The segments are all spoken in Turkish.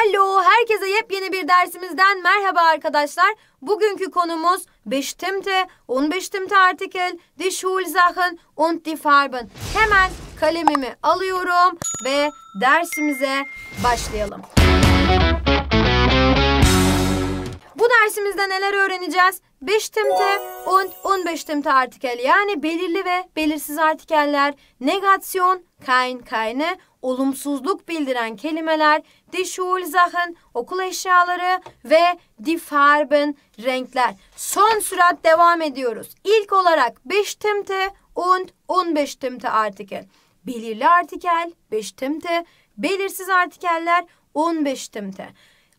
Hallo, herkese yepyeni bir dersimizden merhaba arkadaşlar. Bugünkü konumuz bestimmte, unbestimmte Artikel, die Schulsachen und die Farben. Hemen kalemimi alıyorum ve dersimize başlayalım. Bu dersimizde neler öğreneceğiz? Bestimmte und unbestimmte Artikel yani belirli ve belirsiz artikeller, negasyon, kein, keine, olumsuzluk bildiren kelimeler die Schulsachen, okul eşyaları ve de Farben, renkler. Son sürat devam ediyoruz. İlk olarak bestimmte und unbestimmte artikel. Belirli artikel, bestimmte, belirsiz artikeller, unbestimmte.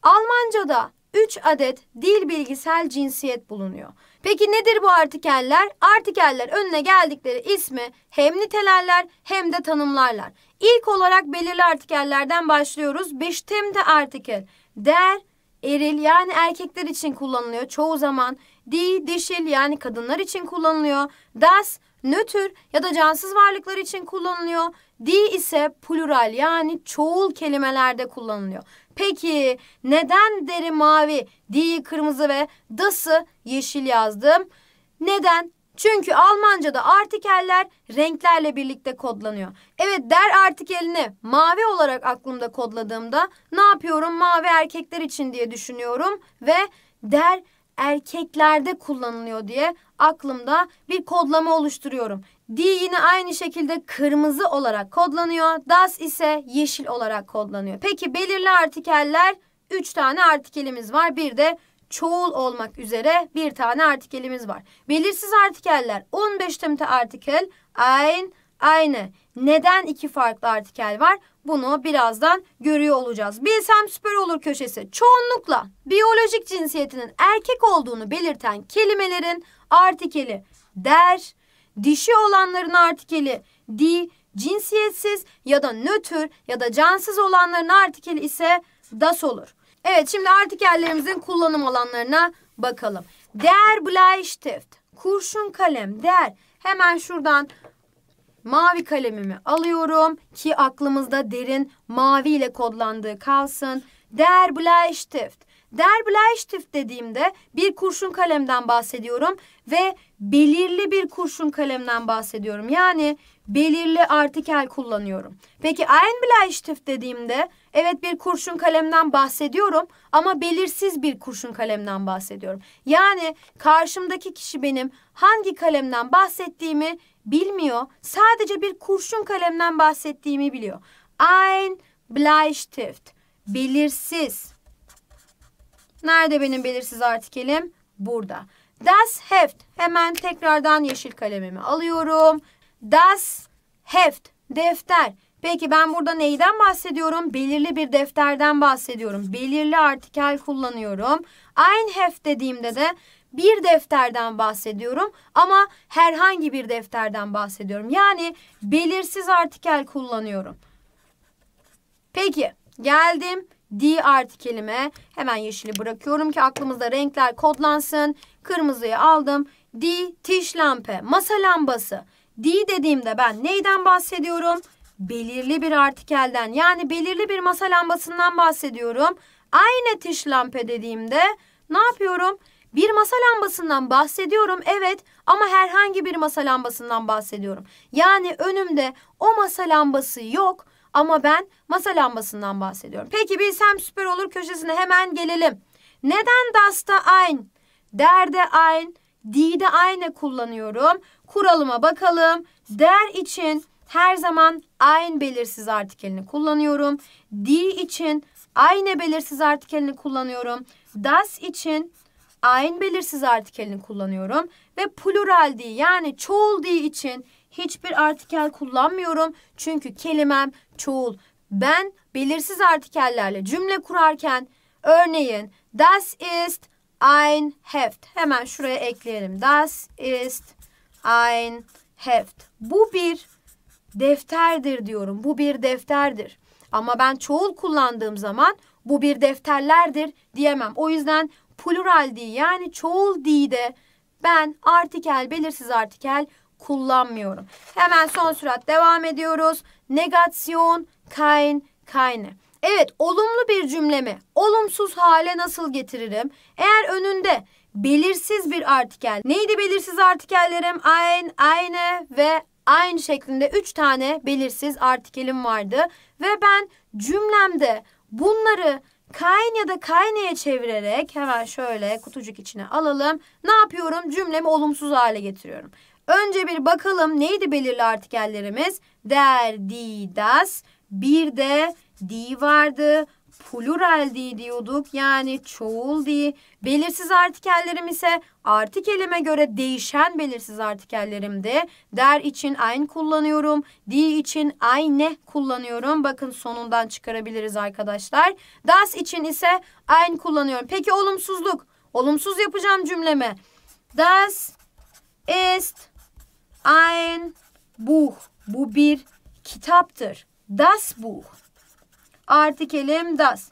Almanca'da 3 adet dil bilgisel cinsiyet bulunuyor. Peki nedir bu artikeller? Artikeller önüne geldikleri ismi hem nitelerler hem de tanımlarlar. İlk olarak belirli artikellerden başlıyoruz. Bestimte artikel. Der, eril yani erkekler için kullanılıyor çoğu zaman. Die, dişil yani kadınlar için kullanılıyor. Das, nötr ya da cansız varlıklar için kullanılıyor. Di ise plural yani çoğul kelimelerde kullanılıyor. Peki neden deri mavi, di'yi kırmızı ve dası yeşil yazdım? Neden? Çünkü Almanca'da artikeller renklerle birlikte kodlanıyor. Evet der artikelini mavi olarak aklımda kodladığımda ne yapıyorum? Mavi erkekler için diye düşünüyorum ve der erkeklerde kullanılıyor diye aklımda bir kodlama oluşturuyorum. D yine aynı şekilde kırmızı olarak kodlanıyor. Das ise yeşil olarak kodlanıyor. Peki belirli artikeller 3 tane artikelimiz var. Bir de çoğul olmak üzere bir tane artikelimiz var. Belirsiz artikeller 15 tümte artikel, ein, Aynı. Neden iki farklı artikel var? Bunu birazdan görüyor olacağız. Bilsem süper olur köşesi. Çoğunlukla biyolojik cinsiyetinin erkek olduğunu belirten kelimelerin artikeli der, dişi olanların artikeli di, cinsiyetsiz ya da nötr ya da cansız olanların artikeli ise das olur. Evet şimdi artikellerimizin kullanım alanlarına bakalım. Der Bleistift, kurşun kalem, der. Hemen şuradan mavi kalemimi alıyorum ki aklımızda derin mavi ile kodlandığı kalsın. Der Bleistift. Der Bleistift dediğimde bir kurşun kalemden bahsediyorum ve belirli bir kurşun kalemden bahsediyorum. Yani belirli artikel kullanıyorum. Peki ein Bleistift dediğimde evet bir kurşun kalemden bahsediyorum ama belirsiz bir kurşun kalemden bahsediyorum. Yani karşımdaki kişi benim hangi kalemden bahsettiğimi bilmiyor. Sadece bir kurşun kalemden bahsettiğimi biliyor. Ein Bleistift. Belirsiz. Nerede benim belirsiz artikelim? Burada. Das Heft. Hemen tekrardan yeşil kalemimi alıyorum. Das Heft. Defter. Peki ben burada neyden bahsediyorum? Belirli bir defterden bahsediyorum. Belirli artikel kullanıyorum. Ein Heft dediğimde de bir defterden bahsediyorum ama herhangi bir defterden bahsediyorum. Yani belirsiz artikel kullanıyorum. Peki geldim D artikelime. Hemen yeşili bırakıyorum ki aklımızda renkler kodlansın. Kırmızıyı aldım. D tiş lampe, masa lambası. D dediğimde ben neyden bahsediyorum? Belirli bir artikelden yani belirli bir masa lambasından bahsediyorum. Aynı tiş lampe dediğimde ne yapıyorum? Bir masa lambasından bahsediyorum evet ama herhangi bir masa lambasından bahsediyorum. Yani önümde o masa lambası yok ama ben masa lambasından bahsediyorum. Peki bilsem süper olur köşesine hemen gelelim. Neden das'ta ein, derde ein, di'de aynı kullanıyorum? Kuralıma bakalım. Der için her zaman aynı belirsiz artikelini kullanıyorum. Di için aynı belirsiz artikelini kullanıyorum. Das için Ayn belirsiz artikelini kullanıyorum ve plural diye yani çoğul diye için hiçbir artikel kullanmıyorum. Çünkü kelimem çoğul. Ben belirsiz artikellerle cümle kurarken örneğin das ist ein Heft. Hemen şuraya ekleyelim. Das ist ein Heft. Bu bir defterdir diyorum. Bu bir defterdir. Ama ben çoğul kullandığım zaman bu bir defterlerdir diyemem. O yüzden plural di yani çoğul di de ben artikel belirsiz artikel kullanmıyorum. Hemen son sürat devam ediyoruz. Negasyon, kein, keine. Evet olumlu bir cümlemi olumsuz hale nasıl getiririm? Eğer önünde belirsiz bir artikel. Neydi belirsiz artikellerim? Ein, eine ve aynı şeklinde 3 tane belirsiz artikelim vardı. Ve ben cümlemde bunları kayn ya da kaynaya çevirerek hemen şöyle kutucuk içine alalım. Ne yapıyorum? Cümlemi olumsuz hale getiriyorum. Önce bir bakalım neydi belirli artikellerimiz? Der, di, das. Bir de di vardı plural di diyorduk. Yani çoğul di. Belirsiz artikellerim ise artikelime göre değişen belirsiz artikellerimdi der için ein kullanıyorum. Di için eine kullanıyorum. Bakın sonundan çıkarabiliriz arkadaşlar. Das için ise ein kullanıyorum. Peki olumsuzluk. Olumsuz yapacağım cümleme. Das ist ein Buch. Bu bir kitaptır. Das Buch artı kelim das.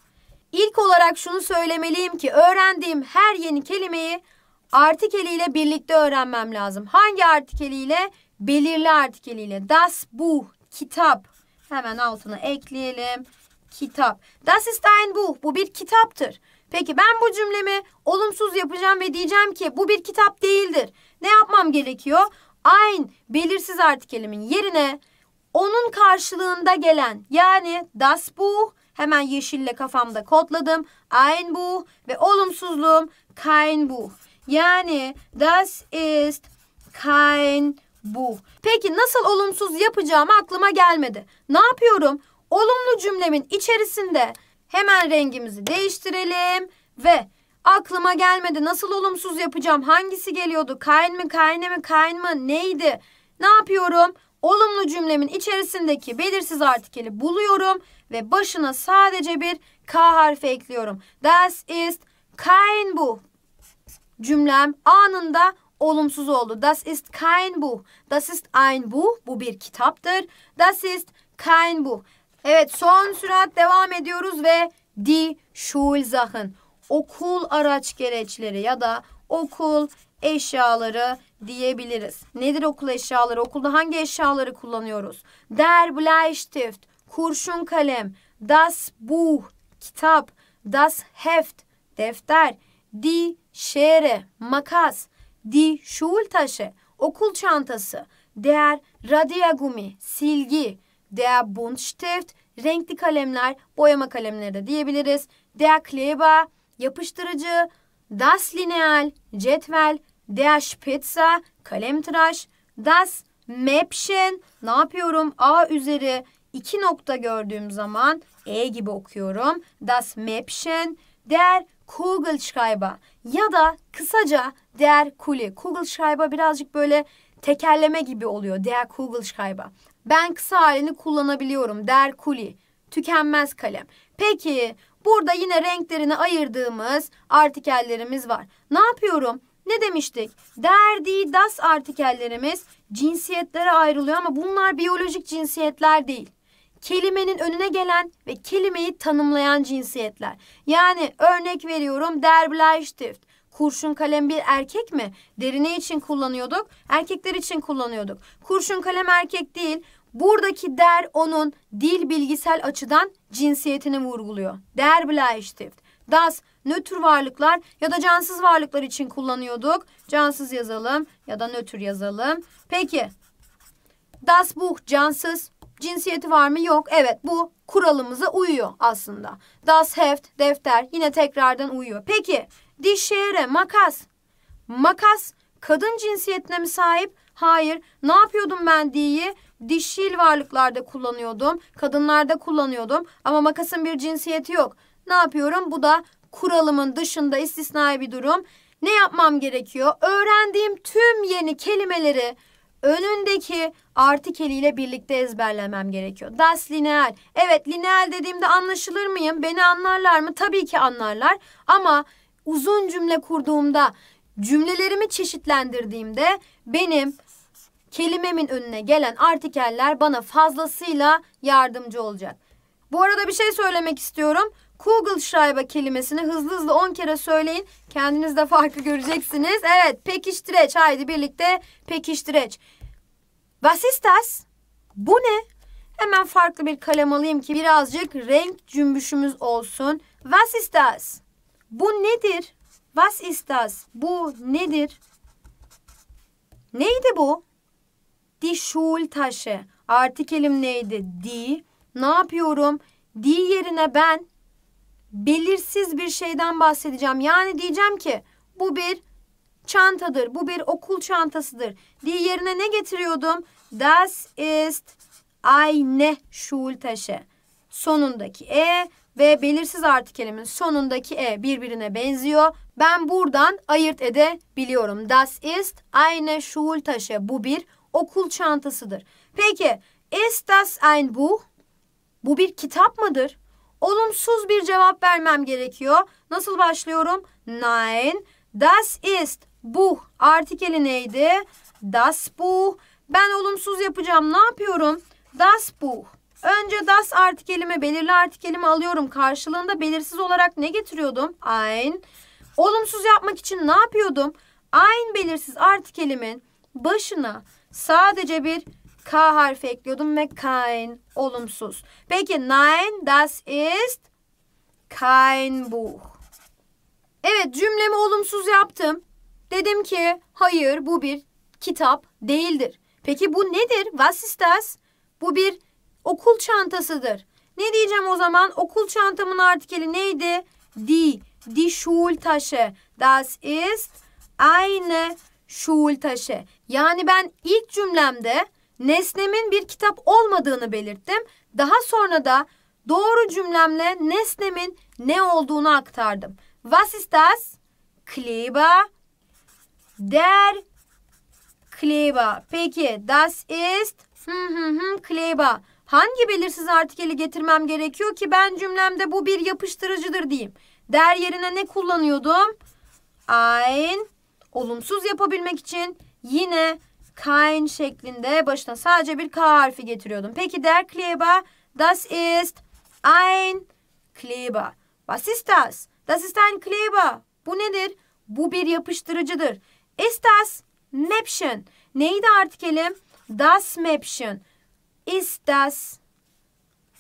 İlk olarak şunu söylemeliyim ki öğrendiğim her yeni kelimeyi artikeliyle birlikte öğrenmem lazım. Hangi artikeliyle? Belirli artikeliyle. Das bu kitap. Hemen altına ekleyelim. Kitap. Das ist ein Buch. Bu bir kitaptır. Peki ben bu cümlemi olumsuz yapacağım ve diyeceğim ki bu bir kitap değildir. Ne yapmam gerekiyor? Ein belirsiz artikelimin yerine onun karşılığında gelen yani das Buch hemen yeşille kafamda kodladım. Ein Buch ve olumsuzluğum kein Buch. Yani das ist kein Buch. Peki nasıl olumsuz yapacağım aklıma gelmedi. Ne yapıyorum? Olumlu cümlemin içerisinde hemen rengimizi değiştirelim ve aklıma gelmedi nasıl olumsuz yapacağım hangisi geliyordu kain mi kayne mi kain mı neydi ne yapıyorum olumlu cümlemin içerisindeki belirsiz artikeli buluyorum ve başına sadece bir K harfi ekliyorum. Das ist kein bu. Cümlem anında olumsuz oldu. Das ist kein bu. Das ist ein bu. Bu bir kitaptır. Das ist kein bu. Evet son sürat devam ediyoruz ve die Schulsachen. Okul araç gereçleri ya da okul eşyaları diyebiliriz. Nedir okul eşyaları? Okulda hangi eşyaları kullanıyoruz? Der Bleistift, kurşun kalem, das Buch, kitap, das Heft, defter, die Schere, makas, die Schultasche, okul çantası, der Radiergummi, silgi, der Buntstift, renkli kalemler, boyama kalemleri de diyebiliriz. Der Kleber, yapıştırıcı, Das Lineal, cetvel, der Spitze, kalem tıraş, das Mäppchen ne yapıyorum? A üzeri iki nokta gördüğüm zaman E gibi okuyorum. Das Mäppchen, der Kugelschreiber ya da kısaca der Kuli. Kugelschreiber birazcık böyle tekerleme gibi oluyor. Der Kugelschreiber. Ben kısa halini kullanabiliyorum. Der Kuli. Tükenmez kalem. Peki Burada yine renklerini ayırdığımız artikellerimiz var. Ne yapıyorum? Ne demiştik? Derdi das artikellerimiz cinsiyetlere ayrılıyor ama bunlar biyolojik cinsiyetler değil. Kelimenin önüne gelen ve kelimeyi tanımlayan cinsiyetler. Yani örnek veriyorum der Bleistift. Kurşun kalem bir erkek mi? Derine için kullanıyorduk, erkekler için kullanıyorduk. Kurşun kalem erkek değil, Buradaki der onun dil bilgisel açıdan cinsiyetini vurguluyor. Der Bleistift. Das nötr varlıklar ya da cansız varlıklar için kullanıyorduk. Cansız yazalım ya da nötr yazalım. Peki das buch cansız cinsiyeti var mı? Yok. Evet bu kuralımıza uyuyor aslında. Das heft defter yine tekrardan uyuyor. Peki Dişere makas. Makas kadın cinsiyetine mi sahip? Hayır. Ne yapıyordum ben diye dişil varlıklarda kullanıyordum. Kadınlarda kullanıyordum. Ama makasın bir cinsiyeti yok. Ne yapıyorum? Bu da kuralımın dışında istisnai bir durum. Ne yapmam gerekiyor? Öğrendiğim tüm yeni kelimeleri önündeki artikeliyle birlikte ezberlemem gerekiyor. Das lineal. Evet lineal dediğimde anlaşılır mıyım? Beni anlarlar mı? Tabii ki anlarlar. Ama uzun cümle kurduğumda cümlelerimi çeşitlendirdiğimde benim kelimemin önüne gelen artikeller bana fazlasıyla yardımcı olacak. Bu arada bir şey söylemek istiyorum. Google Kugelschreiber kelimesini hızlı hızlı 10 kere söyleyin. Kendiniz de farkı göreceksiniz. Evet pekiştireç haydi birlikte pekiştireç. Was ist das? Bu ne? Hemen farklı bir kalem alayım ki birazcık renk cümbüşümüz olsun. Was ist das? Bu nedir? Was ist das? Bu nedir? Neydi bu? Die Schultasche. Artikelim neydi? Die. Ne yapıyorum? Die yerine ben belirsiz bir şeyden bahsedeceğim. Yani diyeceğim ki bu bir çantadır. Bu bir okul çantasıdır. Die yerine ne getiriyordum? Das ist eine Schultasche. Sonundaki e ve belirsiz artikelimin sonundaki e birbirine benziyor. Ben buradan ayırt edebiliyorum. Das ist eine Schultasche. Bu bir okul çantasıdır. Peki ist das ein Buch? Bu bir kitap mıdır? Olumsuz bir cevap vermem gerekiyor. Nasıl başlıyorum? Nein. Das ist Buch. Artikeli neydi? Das Buch. Ben olumsuz yapacağım. Ne yapıyorum? Das Buch. Önce das artikelimi, belirli artikelimi alıyorum. Karşılığında belirsiz olarak ne getiriyordum? Ein. Olumsuz yapmak için ne yapıyordum? Ein belirsiz artikelimin başına Sadece bir K harfi ekliyordum ve kein olumsuz. Peki nein das ist kein Buch. Evet cümlemi olumsuz yaptım. Dedim ki hayır bu bir kitap değildir. Peki bu nedir? Was ist das? Bu bir okul çantasıdır. Ne diyeceğim o zaman? Okul çantamın artikeli neydi? Die, die Schultasche. Das ist eine Schultasche. Yani ben ilk cümlemde nesnemin bir kitap olmadığını belirttim. Daha sonra da doğru cümlemle nesnemin ne olduğunu aktardım. Was ist das? Kleber. Der Kleber. Peki das ist Kleber. Hangi belirsiz artikeli getirmem gerekiyor ki ben cümlemde bu bir yapıştırıcıdır diyeyim. Der yerine ne kullanıyordum? Ein. Olumsuz yapabilmek için yine kein şeklinde başına sadece bir K harfi getiriyordum. Peki der Kleber das ist ein Kleber. Was ist das? Das ist ein Kleber. Bu nedir? Bu bir yapıştırıcıdır. Ist das Mäppchen? Neydi artikelim? Das Mäppchen. Ist das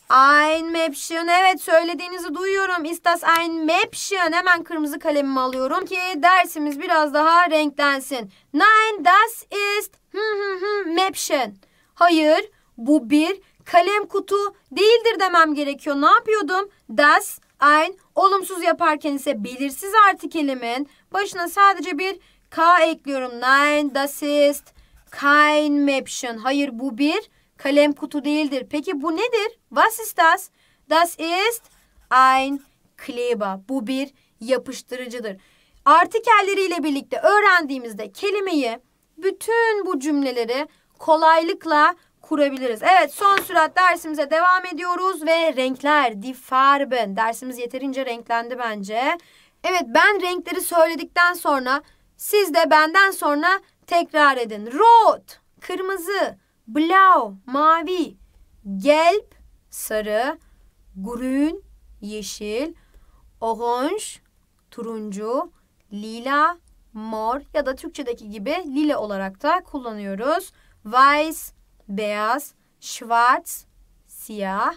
Ein Mäppchen. Evet söylediğinizi duyuyorum. İstas ein Mäppchen. Hemen kırmızı kalemimi alıyorum ki dersimiz biraz daha renklensin. Nein das ist hm, hm, hm, Mäppchen. Hayır bu bir kalem kutu değildir demem gerekiyor. Ne yapıyordum? Das ein olumsuz yaparken ise belirsiz artikelimin başına sadece bir k ekliyorum. Nein das ist kein Mäppchen. Hayır bu bir Kalem kutu değildir. Peki bu nedir? Was ist das? Das ist ein Kleber. Bu bir yapıştırıcıdır. Artikelleriyle birlikte öğrendiğimizde kelimeyi bütün bu cümleleri kolaylıkla kurabiliriz. Evet son sürat dersimize devam ediyoruz ve renkler, die Farben dersimiz yeterince renklendi bence. Evet ben renkleri söyledikten sonra siz de benden sonra tekrar edin. Rot, kırmızı, Blau mavi, gelb sarı, grün yeşil, orange turuncu, lila mor ya da Türkçedeki gibi lila olarak da kullanıyoruz. Weiß beyaz, schwarz siyah,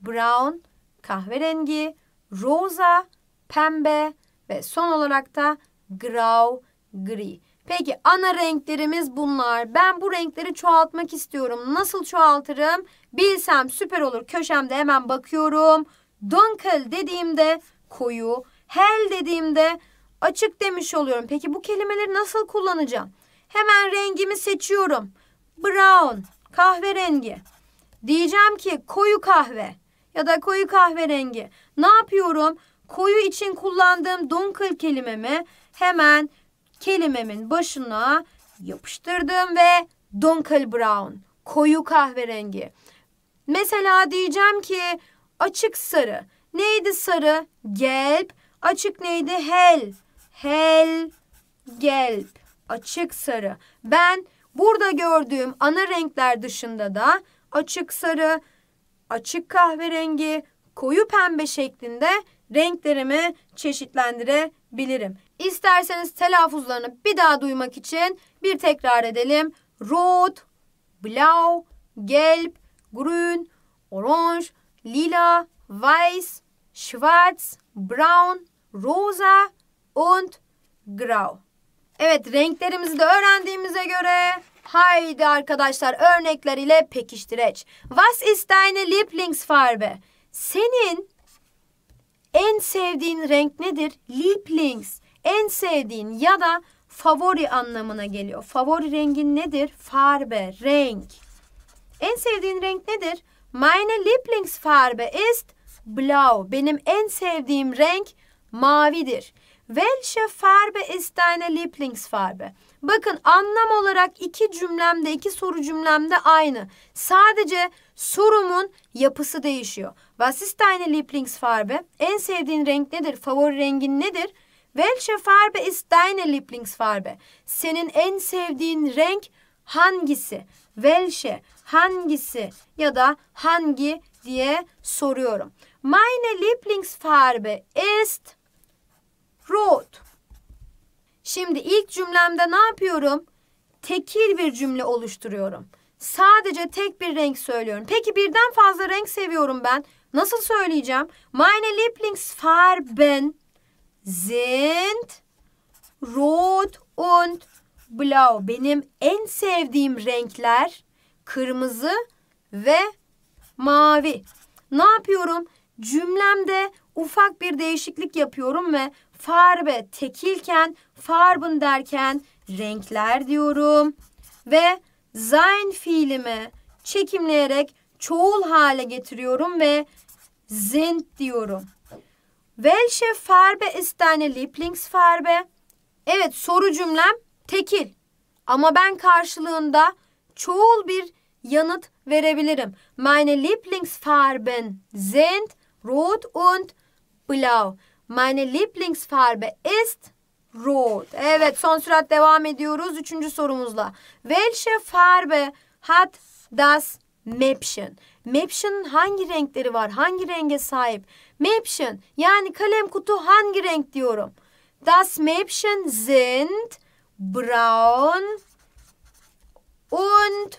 brown kahverengi, rosa pembe ve son olarak da grau gri. Peki ana renklerimiz bunlar. Ben bu renkleri çoğaltmak istiyorum. Nasıl çoğaltırım? Bilsem süper olur. Köşemde hemen bakıyorum. Dunkel dediğimde koyu, hell dediğimde açık demiş oluyorum. Peki bu kelimeleri nasıl kullanacağım? Hemen rengimi seçiyorum. Brown, kahverengi. Diyeceğim ki koyu kahve ya da koyu kahverengi. Ne yapıyorum? Koyu için kullandığım dunkel kelimemi hemen kelimemin başına yapıştırdım ve donkal brown, koyu kahverengi. Mesela diyeceğim ki açık sarı. Neydi sarı? Gelp. Açık neydi? Hel. Hel. Gelp. Açık sarı. Ben burada gördüğüm ana renkler dışında da açık sarı, açık kahverengi, koyu pembe şeklinde renklerimi çeşitlendirebilirim. İsterseniz telaffuzlarını bir daha duymak için bir tekrar edelim. Rot, blau, gelb, grün, orange, lila, weiß, schwarz, brown, rosa und grau. Evet renklerimizi de öğrendiğimize göre haydi arkadaşlar örnekler ile pekiştireç. Was ist deine Lieblingsfarbe? Senin en sevdiğin renk nedir? Lieblings. En sevdiğin ya da favori anlamına geliyor. Favori rengin nedir? Farbe, renk. En sevdiğin renk nedir? Meine Lieblingsfarbe ist blau. Benim en sevdiğim renk mavidir. Welche Farbe ist deine Lieblingsfarbe? Bakın anlam olarak iki cümlemde, iki soru cümlemde aynı. Sadece sorumun yapısı değişiyor. Was ist deine Lieblingsfarbe? En sevdiğin renk nedir? Favori rengin nedir? Welche Farbe ist deine Lieblingsfarbe? Senin en sevdiğin renk hangisi? Welche, hangisi ya da hangi diye soruyorum. Meine Lieblingsfarbe ist rot. Şimdi ilk cümlemde ne yapıyorum? Tekil bir cümle oluşturuyorum. Sadece tek bir renk söylüyorum. Peki birden fazla renk seviyorum ben. Nasıl söyleyeceğim? Meine Lieblingsfarben sind rot und blau. Benim en sevdiğim renkler kırmızı ve mavi. Ne yapıyorum? Cümlemde ufak bir değişiklik yapıyorum ve farbe tekilken farben derken renkler diyorum. Ve sein fiilimi çekimleyerek çoğul hale getiriyorum ve sind diyorum. Welche Farbe ist deine Lieblingsfarbe? Evet soru cümlem tekil. Ama ben karşılığında çoğul bir yanıt verebilirim. Meine Lieblingsfarben sind rot und blau. Meine Lieblingsfarbe ist rot. Evet son sürat devam ediyoruz. Üçüncü sorumuzla. Welche Farbe hat das Maption. Maption'ın hangi renkleri var? Hangi renge sahip? Maption yani kalem kutu hangi renk diyorum. Das Maption sind braun und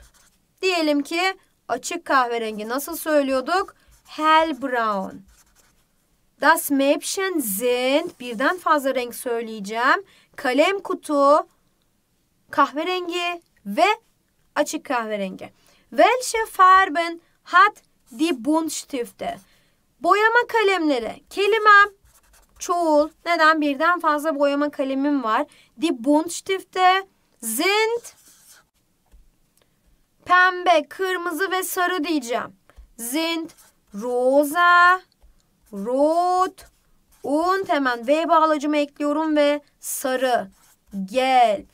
diyelim ki açık kahverengi nasıl söylüyorduk? Hell brown. Das Mäppchen sind birden fazla renk söyleyeceğim. Kalem kutu, kahverengi ve açık kahverengi. Welche Farben hat die Buntstifte? Boyama kalemleri. Kelime çoğul. Neden? Birden fazla boyama kalemim var. Die Buntstifte sind pembe, kırmızı ve sarı diyeceğim. Sind rosa, rot, und hemen V bağlacımı ekliyorum ve sarı, gelb.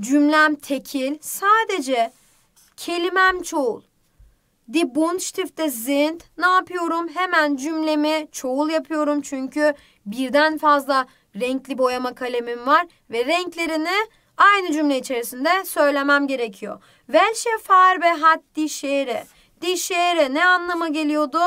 Cümlem tekil. Sadece Kelimem çoğul. Die Buntstifte sind ne yapıyorum? Hemen cümlemi çoğul yapıyorum çünkü birden fazla renkli boyama kalemim var ve renklerini aynı cümle içerisinde söylemem gerekiyor. Welche Farbe hat die Schere? Die Schere ne anlama geliyordu?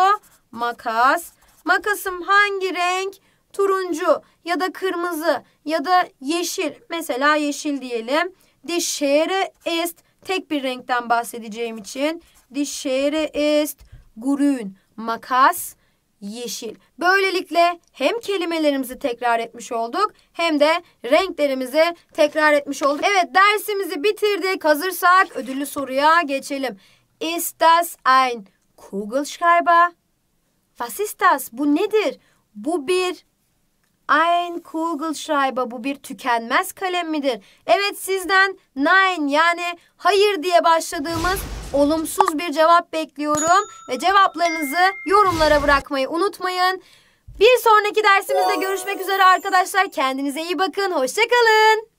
Makas. Makasım hangi renk? Turuncu ya da kırmızı ya da yeşil. Mesela yeşil diyelim. Die Schere ist Tek bir renkten bahsedeceğim için die Schere ist grün. Makas yeşil. Böylelikle hem kelimelerimizi tekrar etmiş olduk hem de renklerimizi tekrar etmiş olduk. Evet dersimizi bitirdik. Hazırsak ödüllü soruya geçelim. Ist das ein Kugelschreiber? Was ist das? Bu nedir? Bu bir Ein Kugelschreiber bu bir tükenmez kalem midir? Evet sizden nein yani hayır diye başladığımız olumsuz bir cevap bekliyorum. Ve cevaplarınızı yorumlara bırakmayı unutmayın. Bir sonraki dersimizde görüşmek üzere arkadaşlar. Kendinize iyi bakın. Hoşçakalın.